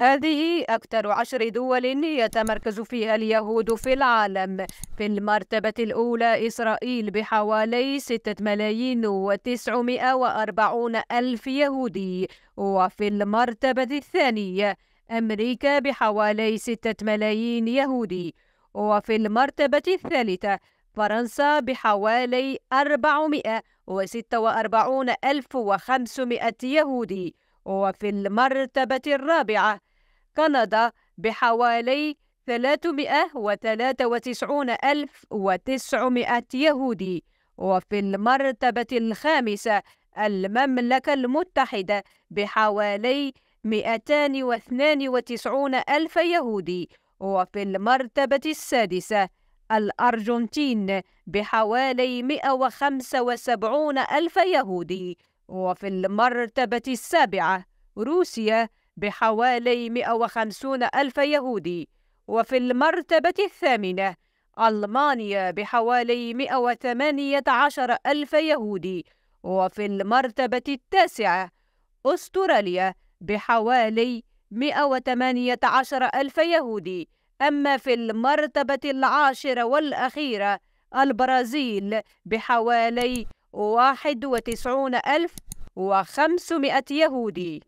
هذه أكثر عشر دول يتمركز فيها اليهود في العالم في المرتبة الأولى إسرائيل بحوالي ستة ملايين وتسعمائة وأربعون ألف يهودي وفي المرتبة الثانية أمريكا بحوالي ستة ملايين يهودي وفي المرتبة الثالثة فرنسا بحوالي أربعمائة وستة وأربعون ألف وخمسمائة يهودي وفي المرتبة الرابعة كندا بحوالي 393900 يهودي وفي المرتبة الخامسة المملكة المتحدة بحوالي 292 ألف يهودي وفي المرتبة السادسة الأرجنتين بحوالي 175 ألف يهودي وفي المرتبة السابعة روسيا بحوالي 150 ألف يهودي وفي المرتبة الثامنة ألمانيا بحوالي 118 ألف يهودي وفي المرتبة التاسعة أستراليا بحوالي 118 ألف يهودي أما في المرتبة العاشرة والأخيرة البرازيل بحوالي 91 ألف وخمسمائة يهودي